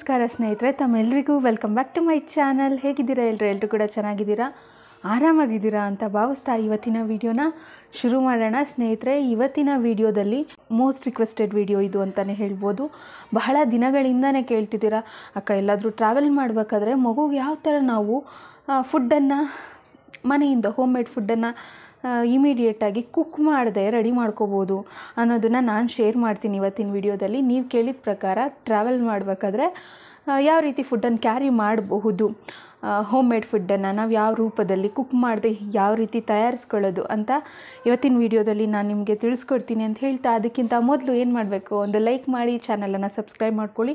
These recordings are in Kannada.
ನಮಸ್ಕಾರ ಸ್ನೇಹಿತರೆ ತಮ್ಮೆಲ್ಲರಿಗೂ welcome back to my channel ಹೇಗಿದ್ದೀರಾ ಎಲ್ಲರೂ ಎಲ್ಲರೂ ಕೂಡ ಚೆನ್ನಾಗಿದ್ದೀರಾ ಆರಾಮಾಗಿದ್ದೀರಾ ಅಂತ ಭಾವಿಸ್ತಾ ಇವತ್ತಿನ ವಿಡಿಯೋನ ಶುರು ಮಾಡೋಣ ಸ್ನೇಹಿತರೆ ಇವತ್ತಿನ ವಿಡಿಯೋದಲ್ಲಿ ಮೋಸ್ಟ್ ರಿಕ್ವೆಸ್ಟೆಡ್ ವೀಡಿಯೋ ಇದು ಅಂತಲೇ ಹೇಳ್ಬೋದು ಬಹಳ ದಿನಗಳಿಂದನೇ ಕೇಳ್ತಿದ್ದೀರಾ ಅಕ್ಕ ಎಲ್ಲಾದರೂ ಟ್ರಾವೆಲ್ ಮಾಡಬೇಕಾದ್ರೆ ಮಗುಗೆ ಯಾವ ಥರ ನಾವು ಫುಡ್ಡನ್ನು ಮನೆಯಿಂದ ಹೋಮ್ ಮೇಡ್ ಫುಡ್ಡನ್ನು ಇಮಿಡಿಯೇಟಾಗಿ ಕುಕ್ ಮಾಡದೆ ರೆಡಿ ಮಾಡ್ಕೋಬೋದು ಅನ್ನೋದನ್ನು ನಾನು ಶೇರ್ ಮಾಡ್ತೀನಿ ಇವತ್ತಿನ ವಿಡಿಯೋದಲ್ಲಿ ನೀವು ಕೇಳಿದ ಪ್ರಕಾರ ಟ್ರಾವೆಲ್ ಮಾಡಬೇಕಾದ್ರೆ ಯಾವ ರೀತಿ ಫುಡ್ಡನ್ನು ಕ್ಯಾರಿ ಮಾಡಬಹುದು ಹೋಮ್ ಮೇಡ್ ಫುಡ್ಡನ್ನು ನಾವು ಯಾವ ರೂಪದಲ್ಲಿ ಕುಕ್ ಮಾಡದೆ ಯಾವ ರೀತಿ ತಯಾರಿಸ್ಕೊಳ್ಳೋದು ಅಂತ ಇವತ್ತಿನ ವಿಡಿಯೋದಲ್ಲಿ ನಾನು ನಿಮಗೆ ತಿಳಿಸ್ಕೊಡ್ತೀನಿ ಅಂತ ಹೇಳ್ತಾ ಅದಕ್ಕಿಂತ ಮೊದಲು ಏನು ಮಾಡಬೇಕು ಒಂದು ಲೈಕ್ ಮಾಡಿ ಚಾನಲನ್ನು ಸಬ್ಸ್ಕ್ರೈಬ್ ಮಾಡ್ಕೊಳ್ಳಿ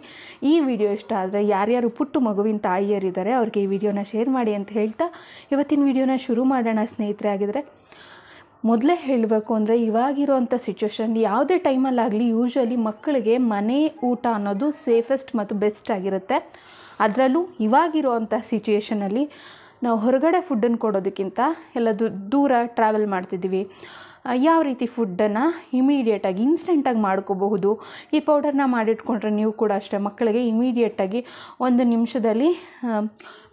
ಈ ವಿಡಿಯೋ ಇಷ್ಟ ಆದರೆ ಯಾರ್ಯಾರು ಪುಟ್ಟು ಮಗುವಿನ ತಾಯಿಯರಿದ್ದಾರೆ ಅವ್ರಿಗೆ ಈ ವಿಡಿಯೋನ ಶೇರ್ ಮಾಡಿ ಅಂತ ಹೇಳ್ತಾ ಇವತ್ತಿನ ವಿಡಿಯೋನ ಶುರು ಮಾಡೋಣ ಸ್ನೇಹಿತರೆ ಆಗಿದರೆ ಮೊದಲೇ ಹೇಳಬೇಕು ಅಂದರೆ ಇವಾಗಿರುವಂಥ ಸಿಚುವೇಷನ್ ಯಾವುದೇ ಟೈಮಲ್ಲಾಗಲಿ ಯೂಶ್ವಲಿ ಮಕ್ಕಳಿಗೆ ಮನೆ ಊಟ ಅನ್ನೋದು ಸೇಫೆಸ್ಟ್ ಮತ್ತು ಬೆಸ್ಟ್ ಆಗಿರುತ್ತೆ ಅದರಲ್ಲೂ ಇವಾಗಿರುವಂಥ ಸಿಚುವೇಷನಲ್ಲಿ ನಾವು ಹೊರಗಡೆ ಫುಡ್ಡನ್ನು ಕೊಡೋದಕ್ಕಿಂತ ಎಲ್ಲ ದೂರ ಟ್ರಾವೆಲ್ ಮಾಡ್ತಿದ್ದೀವಿ ಯಾವ ರೀತಿ ಫುಡ್ಡನ್ನು ಇಮಿಡಿಯೇಟಾಗಿ ಇನ್ಸ್ಟೆಂಟಾಗಿ ಮಾಡ್ಕೋಬಹುದು ಈ ಪೌಡರ್ನ ಮಾಡಿಟ್ಕೊಂಡ್ರೆ ನೀವು ಕೂಡ ಅಷ್ಟೇ ಮಕ್ಕಳಿಗೆ ಇಮಿಡಿಯೇಟಾಗಿ ಒಂದು ನಿಮಿಷದಲ್ಲಿ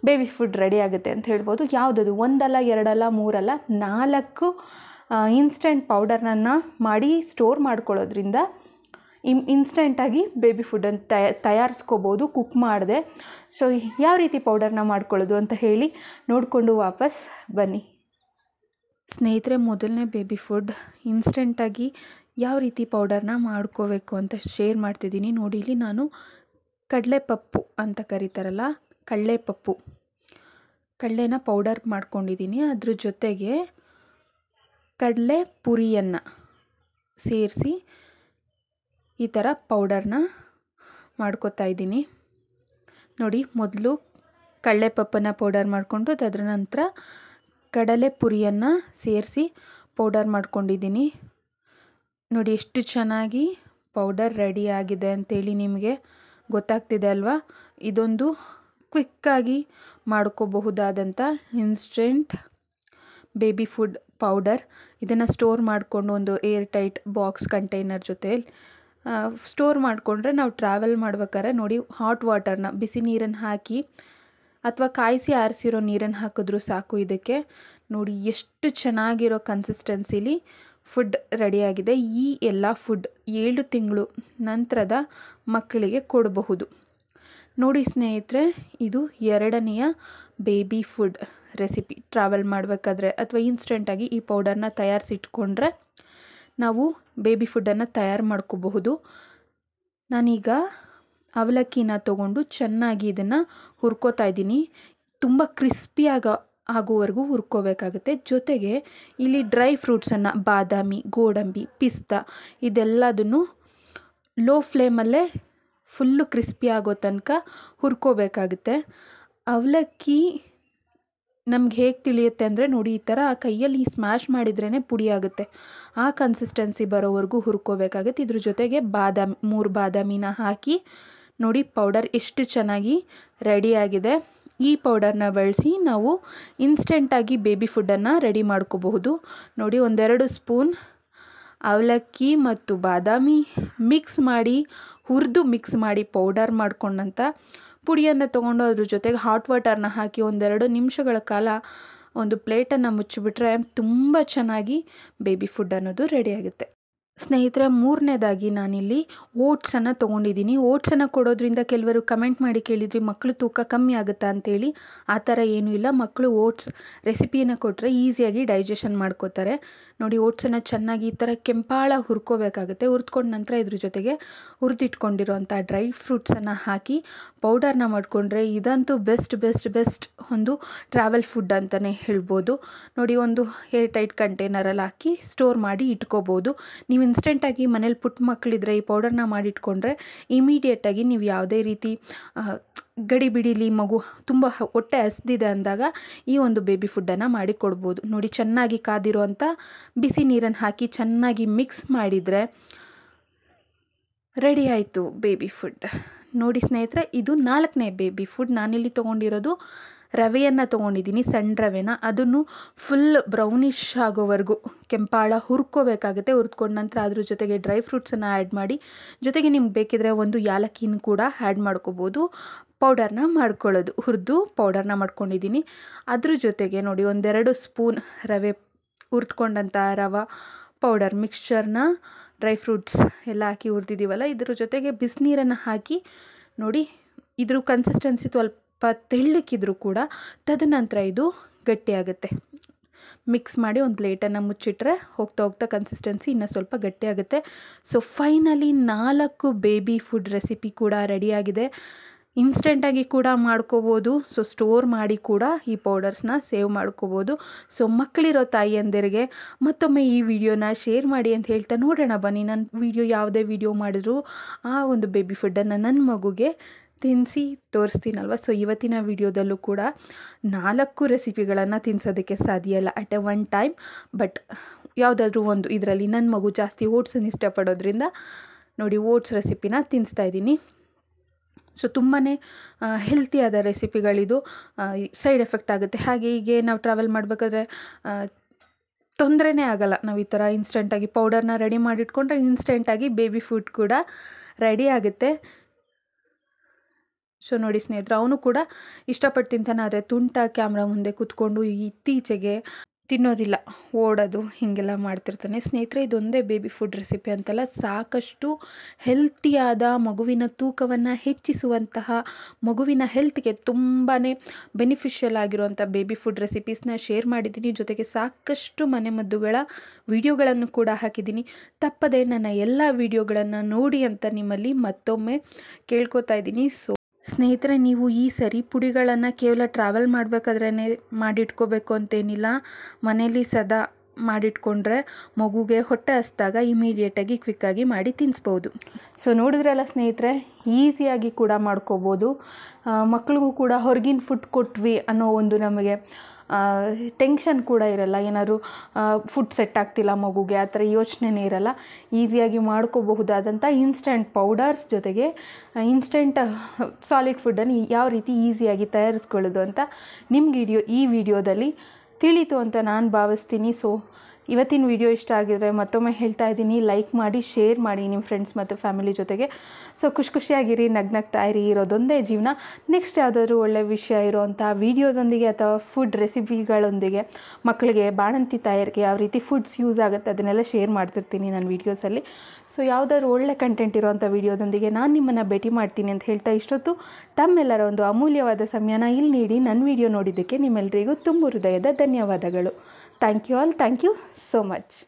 ಬೇಬಿ ಫುಡ್ ರೆಡಿ ಆಗುತ್ತೆ ಅಂತ ಹೇಳ್ಬೋದು ಯಾವುದದು ಒಂದಲ್ಲ ಎರಡಲ್ಲ ಮೂರಲ್ಲ ನಾಲ್ಕು ಇನ್ಸ್ಟೆಂಟ್ ಪೌಡರ್ನನ್ನು ಮಾಡಿ ಸ್ಟೋರ್ ಮಾಡ್ಕೊಳ್ಳೋದ್ರಿಂದ ಇಮ್ ಇನ್ಸ್ಟೆಂಟಾಗಿ ಬೇಬಿ ಫುಡ್ಡನ್ನು ತಯ ತಯಾರಿಸ್ಕೋಬೋದು ಕುಕ್ ಮಾಡಿದೆ ಸೊ ಯಾವ ರೀತಿ ಪೌಡರ್ನ ಮಾಡ್ಕೊಳ್ಳೋದು ಅಂತ ಹೇಳಿ ನೋಡಿಕೊಂಡು ವಾಪಸ್ ಬನ್ನಿ ಸ್ನೇಹಿತರೆ ಮೊದಲನೇ ಬೇಬಿ ಫುಡ್ ಇನ್ಸ್ಟೆಂಟಾಗಿ ಯಾವ ರೀತಿ ಪೌಡರ್ನ ಮಾಡ್ಕೋಬೇಕು ಅಂತ ಶೇರ್ ಮಾಡ್ತಿದ್ದೀನಿ ನೋಡಿ ಇಲ್ಲಿ ನಾನು ಕಡಲೆ ಪಪ್ಪು ಅಂತ ಕರೀತಾರಲ್ಲ ಪಪ್ಪು ಕಡಲೆನ ಪೌಡರ್ ಮಾಡ್ಕೊಂಡಿದ್ದೀನಿ ಅದ್ರ ಜೊತೆಗೆ ಕಡಲೆ ಪುರಿಯನ್ನು ಸೇರಿಸಿ ಈ ಥರ ಪೌಡರ್ನ ಮಾಡ್ಕೋತಾ ಇದ್ದೀನಿ ನೋಡಿ ಮೊದಲು ಪಪ್ಪನ್ನು ಪೌಡರ್ ಮಾಡಿಕೊಂಡು ಅದರ ನಂತರ ಕಡಲೆ ಪುರಿಯನ್ನು ಸೇರಿಸಿ ಪೌಡರ್ ಮಾಡ್ಕೊಂಡಿದ್ದೀನಿ ನೋಡಿ ಎಷ್ಟು ಚೆನ್ನಾಗಿ ಪೌಡರ್ ರೆಡಿ ಆಗಿದೆ ಅಂಥೇಳಿ ನಿಮಗೆ ಗೊತ್ತಾಗ್ತಿದೆ ಅಲ್ವಾ ಇದೊಂದು ಕ್ವಿಕ್ಕಾಗಿ ಮಾಡ್ಕೋಬಹುದಾದಂಥ ಇನ್ಸ್ಟೆಂಟ್ ಬೇಬಿ ಫುಡ್ ಪೌಡರ್ ಇದನ್ನು ಸ್ಟೋರ್ ಮಾಡಿಕೊಂಡು ಒಂದು ಏರ್ ಟೈಟ್ ಬಾಕ್ಸ್ ಕಂಟೈನರ್ ಜೊತೆಯಲ್ಲಿ ಸ್ಟೋರ್ ಮಾಡಿಕೊಂಡ್ರೆ ನಾವು ಟ್ರಾವೆಲ್ ಮಾಡ್ಬೇಕಾದ್ರೆ ನೋಡಿ ಹಾಟ್ ವಾಟರ್ನ ಬಿಸಿ ನೀರನ್ನು ಹಾಕಿ ಅಥವಾ ಕಾಯಿಸಿ ಆರಿಸಿರೋ ನೀರನ್ನು ಹಾಕಿದ್ರೂ ಸಾಕು ಇದಕ್ಕೆ ನೋಡಿ ಎಷ್ಟು ಚೆನ್ನಾಗಿರೋ ಕನ್ಸಿಸ್ಟೆನ್ಸಿಲಿ ಫುಡ್ ರೆಡಿಯಾಗಿದೆ ಈ ಎಲ್ಲ ಫುಡ್ ಏಳು ತಿಂಗಳು ನಂತರದ ಮಕ್ಕಳಿಗೆ ಕೊಡಬಹುದು ನೋಡಿ ಸ್ನೇಹಿತರೆ ಇದು ಎರಡನೆಯ ಬೇಬಿ ಫುಡ್ ರೆಸಿಪಿ ಟ್ರಾವೆಲ್ ಮಾಡಬೇಕಾದ್ರೆ ಅಥವಾ ಇನ್ಸ್ಟೆಂಟಾಗಿ ಈ ಪೌಡರ್ನ ತಯಾರಿಸಿಟ್ಕೊಂಡ್ರೆ ನಾವು ಬೇಬಿ ಫುಡ್ಡನ್ನು ತಯಾರು ಮಾಡ್ಕೋಬಹುದು ನಾನೀಗ ಅವಲಕ್ಕಿನ ತಗೊಂಡು ಚೆನ್ನಾಗಿ ಇದನ್ನು ಹುರ್ಕೋತಾ ಇದ್ದೀನಿ ತುಂಬ ಕ್ರಿಸ್ಪಿಯಾಗ ಆಗೋವರೆಗೂ ಹುರ್ಕೋಬೇಕಾಗುತ್ತೆ ಜೊತೆಗೆ ಇಲ್ಲಿ ಡ್ರೈ ಫ್ರೂಟ್ಸನ್ನು ಬಾದಾಮಿ ಗೋಡಂಬಿ ಪಿಸ್ತಾ ಇದೆಲ್ಲದನ್ನು ಲೋ ಫ್ಲೇಮಲ್ಲೇ ಫುಲ್ಲು ಕ್ರಿಸ್ಪಿ ಆಗೋ ತನಕ ಹುರ್ಕೋಬೇಕಾಗುತ್ತೆ ಅವಲಕ್ಕಿ ನಮ್ಗೆ ಹೇಗೆ ತಿಳಿಯುತ್ತೆ ಅಂದರೆ ನೋಡಿ ಈ ಥರ ಕೈಯಲ್ಲಿ ಸ್ಮ್ಯಾಶ್ ಮಾಡಿದ್ರೇ ಪುಡಿ ಆಗುತ್ತೆ ಆ ಕನ್ಸಿಸ್ಟೆನ್ಸಿ ಬರೋವರೆಗೂ ಹುರ್ಕೋಬೇಕಾಗತ್ತೆ ಇದ್ರ ಜೊತೆಗೆ ಬಾದಾಮಿ ಮೂರು ಬಾದಾಮಿನ ಹಾಕಿ ನೋಡಿ ಪೌಡರ್ ಎಷ್ಟು ಚೆನ್ನಾಗಿ ರೆಡಿಯಾಗಿದೆ ಈ ಪೌಡರ್ನ ಬಳಸಿ ನಾವು ಇನ್ಸ್ಟೆಂಟಾಗಿ ಬೇಬಿ ಫುಡ್ಡನ್ನು ರೆಡಿ ಮಾಡ್ಕೋಬಹುದು ನೋಡಿ ಒಂದೆರಡು ಸ್ಪೂನ್ ಅವಲಕ್ಕಿ ಮತ್ತು ಬಾದಾಮಿ ಮಿಕ್ಸ್ ಮಾಡಿ ಹುರಿದು ಮಿಕ್ಸ್ ಮಾಡಿ ಪೌಡರ್ ಮಾಡ್ಕೊಂಡಂಥ ಪುಡಿಯನ್ನು ತೊಗೊಂಡು ಅದ್ರ ಜೊತೆಗೆ ಹಾಟ್ ವಾಟರ್ನ ಹಾಕಿ ಒಂದೆರಡು ನಿಮಿಷಗಳ ಕಾಲ ಒಂದು ಪ್ಲೇಟನ್ನು ಮುಚ್ಚಿಬಿಟ್ರೆ ತುಂಬ ಚೆನ್ನಾಗಿ ಬೇಬಿ ಫುಡ್ ಅನ್ನೋದು ರೆಡಿಯಾಗುತ್ತೆ ಸ್ನೇಹಿತರೆ ಮೂರನೇದಾಗಿ ನಾನಿಲ್ಲಿ ಓಟ್ಸನ್ನು ತೊಗೊಂಡಿದ್ದೀನಿ ಓಟ್ಸನ್ನು ಕೊಡೋದ್ರಿಂದ ಕೆಲವರು ಕಮೆಂಟ್ ಮಾಡಿ ಕೇಳಿದ್ರಿ ಮಕ್ಕಳು ತೂಕ ಕಮ್ಮಿ ಆಗುತ್ತಾ ಅಂತೇಳಿ ಆ ಥರ ಏನೂ ಇಲ್ಲ ಮಕ್ಕಳು ಓಟ್ಸ್ ರೆಸಿಪಿಯನ್ನು ಕೊಟ್ಟರೆ ಈಸಿಯಾಗಿ ಡೈಜೆಷನ್ ಮಾಡ್ಕೋತಾರೆ ನೋಡಿ ಓಟ್ಸನ್ನು ಚೆನ್ನಾಗಿ ಈ ಥರ ಕೆಂಪಾಳ ಹುರ್ಕೋಬೇಕಾಗುತ್ತೆ ಹುರಿದ್ಕೊಂಡ ನಂತರ ಇದ್ರ ಜೊತೆಗೆ ಹುರಿದಿಟ್ಕೊಂಡಿರೋಂಥ ಡ್ರೈ ಫ್ರೂಟ್ಸನ್ನು ಹಾಕಿ ಪೌಡರ್ನ ಮಾಡಿಕೊಂಡ್ರೆ ಇದಂತೂ ಬೆಸ್ಟ್ ಬೆಸ್ಟ್ ಬೆಸ್ಟ್ ಒಂದು ಟ್ರಾವೆಲ್ ಫುಡ್ ಅಂತಲೇ ಹೇಳ್ಬೋದು ನೋಡಿ ಒಂದು ಏರ್ ಟೈಟ್ ಕಂಟೈನರಲ್ಲಿ ಹಾಕಿ ಸ್ಟೋರ್ ಮಾಡಿ ಇಟ್ಕೋಬೋದು ನೀವು ಇನ್ಸ್ಟೆಂಟಾಗಿ ಮನೇಲಿ ಪುಟ್ಟ ಮಕ್ಕಳಿದ್ರೆ ಈ ಪೌಡರ್ನ ಮಾಡಿಟ್ಕೊಂಡ್ರೆ ಇಮಿಡಿಯೇಟಾಗಿ ನೀವು ಯಾವುದೇ ರೀತಿ ಗಡಿ ಬಿಡಿಲಿ ಮಗು ತುಂಬ ಹೊಟ್ಟೆ ಹಸ್ದಿದೆ ಅಂದಾಗ ಈ ಒಂದು ಬೇಬಿ ಫುಡ್ಡನ್ನು ಮಾಡಿ ಕೊಡ್ಬೋದು ನೋಡಿ ಚೆನ್ನಾಗಿ ಕಾದಿರುವಂಥ ಬಿಸಿ ನೀರನ್ನು ಹಾಕಿ ಚೆನ್ನಾಗಿ ಮಿಕ್ಸ್ ಮಾಡಿದರೆ ರೆಡಿ ಆಯಿತು ಬೇಬಿ ಫುಡ್ ನೋಡಿ ಸ್ನೇಹಿತರೆ ಇದು ನಾಲ್ಕನೇ ಬೇಬಿ ಫುಡ್ ನಾನಿಲ್ಲಿ ತೊಗೊಂಡಿರೋದು ರವೆಯನ್ನು ತೊಗೊಂಡಿದ್ದೀನಿ ಸಣ್ಣ ರವೆನ ಅದನ್ನು ಫುಲ್ ಬ್ರೌನಿಷ್ ಆಗೋವರೆಗೂ ಕೆಂಪಾಳ ಹುರ್ಕೋಬೇಕಾಗುತ್ತೆ ಹುರ್ಕೊಂಡು ನಂತರ ಅದ್ರ ಜೊತೆಗೆ ಡ್ರೈ ಫ್ರೂಟ್ಸನ್ನು ಆ್ಯಡ್ ಮಾಡಿ ಜೊತೆಗೆ ನಿಮ್ಗೆ ಬೇಕಿದ್ರೆ ಒಂದು ಯಾಲಕ್ಕಿನ ಕೂಡ ಆ್ಯಡ್ ಮಾಡ್ಕೋಬೋದು ಪೌಡರ್ನ ಮಾಡ್ಕೊಳ್ಳೋದು ಹುರಿದು ಪೌಡರ್ನ ಮಾಡ್ಕೊಂಡಿದ್ದೀನಿ ಅದ್ರ ಜೊತೆಗೆ ನೋಡಿ ಒಂದೆರಡು ಸ್ಪೂನ್ ರವೆ ಹುರ್ದ್ಕೊಂಡಂಥ ರವೆ ಪೌಡರ್ ಮಿಕ್ಸ್ಚರ್ನ ಡ್ರೈ ಫ್ರೂಟ್ಸ್ ಎಲ್ಲ ಹಾಕಿ ಹುರಿದಿದ್ದೀವಲ್ಲ ಇದ್ರ ಜೊತೆಗೆ ಬಿಸಿನೀರನ್ನು ಹಾಕಿ ನೋಡಿ ಇದ್ರ ಕನ್ಸಿಸ್ಟೆನ್ಸಿ ಸ್ವಲ್ಪ ತೆಳ್ಳಕ್ಕಿದ್ರು ಕೂಡ ತದನಂತರ ಇದು ಗಟ್ಟಿಯಾಗುತ್ತೆ ಮಿಕ್ಸ್ ಮಾಡಿ ಒಂದು ಪ್ಲೇಟನ್ನು ಮುಚ್ಚಿಟ್ರೆ ಹೋಗ್ತಾ ಹೋಗ್ತಾ ಕನ್ಸಿಸ್ಟೆನ್ಸಿ ಇನ್ನೂ ಸ್ವಲ್ಪ ಗಟ್ಟಿಯಾಗುತ್ತೆ ಸೊ ಫೈನಲಿ ನಾಲ್ಕು ಬೇಬಿ ಫುಡ್ ರೆಸಿಪಿ ಕೂಡ ರೆಡಿಯಾಗಿದೆ ಇನ್ಸ್ಟೆಂಟಾಗಿ ಕೂಡ ಮಾಡ್ಕೋಬೋದು ಸೊ ಸ್ಟೋರ್ ಮಾಡಿ ಕೂಡ ಈ ಪೌಡರ್ಸ್ನ ಸೇವ್ ಮಾಡ್ಕೋಬೋದು ಸೊ ಮಕ್ಕಳಿರೋ ತಾಯಿಯಂದಿರಿಗೆ ಮತ್ತೊಮ್ಮೆ ಈ ವಿಡಿಯೋನ ಶೇರ್ ಮಾಡಿ ಅಂತ ಹೇಳ್ತಾ ನೋಡೋಣ ಬನ್ನಿ ನನ್ನ ವಿಡಿಯೋ ಯಾವುದೇ ವಿಡಿಯೋ ಮಾಡಿದ್ರು ಆ ಒಂದು ಬೇಬಿ ಫುಡ್ಡನ್ನು ನನ್ನ ಮಗುಗೆ ತಿನ್ನಿಸಿ ತೋರಿಸ್ತೀನಲ್ವ ಸೊ ಇವತ್ತಿನ ವಿಡಿಯೋದಲ್ಲೂ ಕೂಡ ನಾಲ್ಕು ರೆಸಿಪಿಗಳನ್ನು ತಿನ್ನಿಸೋದಕ್ಕೆ ಸಾಧ್ಯ ಇಲ್ಲ at a one time but ಯಾವುದಾದ್ರೂ ಒಂದು ಇದರಲ್ಲಿ ನನ್ನ ಮಗು ಜಾಸ್ತಿ ಓಟ್ಸನ್ನು ಇಷ್ಟಪಡೋದ್ರಿಂದ ನೋಡಿ ಓಟ್ಸ್ ರೆಸಿಪಿನ ತಿನ್ನಿಸ್ತಾ ಇದ್ದೀನಿ ಸೊ ತುಂಬಾ ಹೆಲ್ತಿಯಾದ ರೆಸಿಪಿಗಳಿದು ಸೈಡ್ ಎಫೆಕ್ಟ್ ಆಗುತ್ತೆ ಹಾಗೆ ಹೀಗೆ ನಾವು ಟ್ರಾವೆಲ್ ಮಾಡಬೇಕಾದ್ರೆ ತೊಂದರೆನೇ ಆಗೋಲ್ಲ ನಾವು ಈ ಥರ ಇನ್ಸ್ಟೆಂಟಾಗಿ ಪೌಡರ್ನ ರೆಡಿ ಮಾಡಿಟ್ಕೊಂಡ್ರೆ ಇನ್ಸ್ಟೆಂಟಾಗಿ ಬೇಬಿ ಫುಡ್ ಕೂಡ ರೆಡಿ ಆಗುತ್ತೆ ಸೊ ನೋಡಿ ಸ್ನೇಹಿತರು ಅವನು ಕೂಡ ಇಷ್ಟಪಟ್ಟು ತಿಂತಾನೆ ಆದರೆ ತುಂಟ ಕ್ಯಾಮ್ರಾ ಮುಂದೆ ಕೂತ್ಕೊಂಡು ಇತ್ತೀಚೆಗೆ ತಿನ್ನೋದಿಲ್ಲ ಓಡೋದು ಹೀಗೆಲ್ಲ ಮಾಡ್ತಿರ್ತಾನೆ ಸ್ನೇಹಿತರೆ ಇದೊಂದೇ ಬೇಬಿ ಫುಡ್ ರೆಸಿಪಿ ಅಂತಲ್ಲ ಸಾಕಷ್ಟು ಹೆಲ್ತಿಯಾದ ಮಗುವಿನ ತೂಕವನ್ನು ಹೆಚ್ಚಿಸುವಂತಹ ಮಗುವಿನ ಹೆಲ್ತ್ಗೆ ತುಂಬಾ ಬೆನಿಫಿಷಿಯಲ್ ಆಗಿರುವಂಥ ಬೇಬಿ ಫುಡ್ ರೆಸಿಪೀಸ್ನ ಶೇರ್ ಮಾಡಿದ್ದೀನಿ ಜೊತೆಗೆ ಸಾಕಷ್ಟು ಮನೆಮದ್ದುಗಳ ವಿಡಿಯೋಗಳನ್ನು ಕೂಡ ಹಾಕಿದ್ದೀನಿ ತಪ್ಪದೆ ನನ್ನ ಎಲ್ಲ ವಿಡಿಯೋಗಳನ್ನು ನೋಡಿ ಅಂತ ನಿಮ್ಮಲ್ಲಿ ಮತ್ತೊಮ್ಮೆ ಕೇಳ್ಕೊತಾ ಇದ್ದೀನಿ ಸೊ ಸ್ನೇಹಿತರೆ ನೀವು ಈ ಸರಿ ಪುಡಿಗಳನ್ನು ಕೇವಲ ಟ್ರಾವೆಲ್ ಮಾಡಬೇಕಾದ್ರೆ ಮಾಡಿಟ್ಕೋಬೇಕು ಅಂತೇನಿಲ್ಲ ಮನೇಲಿ ಸದಾ ಮಾಡಿಟ್ಕೊಂಡ್ರೆ ಮಗುಗೆ ಹೊಟ್ಟೆ ಹಸ್ದಾಗ ಇಮಿಡಿಯೇಟಾಗಿ ಕ್ವಿಕ್ಕಾಗಿ ಮಾಡಿ ತಿನ್ನಿಸ್ಬೋದು ಸೊ ನೋಡಿದ್ರಲ್ಲ ಸ್ನೇಹಿತರೆ ಈಸಿಯಾಗಿ ಕೂಡ ಮಾಡ್ಕೋಬೋದು ಮಕ್ಳಿಗೂ ಕೂಡ ಹೊರಗಿನ ಫುಡ್ ಕೊಟ್ವಿ ಅನ್ನೋ ಒಂದು ನಮಗೆ ಟೆನ್ಷನ್ ಕೂಡ ಇರಲ್ಲ ಏನಾದರೂ ಫುಡ್ ಸೆಟ್ ಆಗ್ತಿಲ್ಲ ಮಗುಗೆ ಆ ಥರ ಯೋಚನೆನೇ ಇರಲ್ಲ ಈಸಿಯಾಗಿ ಮಾಡ್ಕೋಬಹುದಾದಂಥ ಇನ್ಸ್ಟೆಂಟ್ ಪೌಡರ್ಸ್ ಜೊತೆಗೆ ಇನ್ಸ್ಟೆಂಟ್ ಸಾಲಿಡ್ ಫುಡ್ಡನ್ನು ಯಾವ ರೀತಿ ಈಸಿಯಾಗಿ ತಯಾರಿಸ್ಕೊಳ್ಳೋದು ಅಂತ ನಿಮ್ಗೆ ಇಡಿಯೋ ಈ ವಿಡಿಯೋದಲ್ಲಿ ತಿಳಿತು ಅಂತ ನಾನು ಭಾವಿಸ್ತೀನಿ ಸೊ ಇವತ್ತಿನ ವಿಡಿಯೋ ಇಷ್ಟ ಆಗಿದರೆ ಮತ್ತೊಮ್ಮೆ ಹೇಳ್ತಾ ಇದ್ದೀನಿ ಲೈಕ್ ಮಾಡಿ ಶೇರ್ ಮಾಡಿ ನಿಮ್ಮ ಫ್ರೆಂಡ್ಸ್ ಮತ್ತು ಫ್ಯಾಮಿಲಿ ಜೊತೆಗೆ ಸೊ ಖುಷಿ ಖುಷಿಯಾಗಿರಿ ನಗ್ನಗ್ತಾ ಇರಿ ಇರೋದೊಂದೇ ಜೀವನ ನೆಕ್ಸ್ಟ್ ಯಾವುದಾದ್ರೂ ಒಳ್ಳೆ ವಿಷಯ ಇರುವಂಥ ವೀಡಿಯೋದೊಂದಿಗೆ ಅಥವಾ ಫುಡ್ ರೆಸಿಪಿಗಳೊಂದಿಗೆ ಮಕ್ಕಳಿಗೆ ಬಾಣಂತಿ ತಾಯರಿಗೆ ಯಾವ ರೀತಿ ಫುಡ್ಸ್ ಯೂಸ್ ಆಗುತ್ತೆ ಅದನ್ನೆಲ್ಲ ಶೇರ್ ಮಾಡ್ತಿರ್ತೀನಿ ನನ್ನ ವೀಡಿಯೋಸಲ್ಲಿ ಸೊ ಯಾವುದಾದ್ರು ಒಳ್ಳೆ ಕಂಟೆಂಟ್ ಇರೋವಂಥ ವೀಡಿಯೋದೊಂದಿಗೆ ನಾನು ನಿಮ್ಮನ್ನು ಭೇಟಿ ಮಾಡ್ತೀನಿ ಅಂತ ಹೇಳ್ತಾ ಇಷ್ಟೊತ್ತು ತಮ್ಮೆಲ್ಲರ ಒಂದು ಅಮೂಲ್ಯವಾದ ಸಮಯನ ಇಲ್ಲಿ ನೀಡಿ ನನ್ನ ವಿಡಿಯೋ ನೋಡಿದ್ದಕ್ಕೆ ನಿಮ್ಮೆಲ್ಲರಿಗೂ ತುಂಬ ಹೃದಯದ ಧನ್ಯವಾದಗಳು thank you all thank you so much.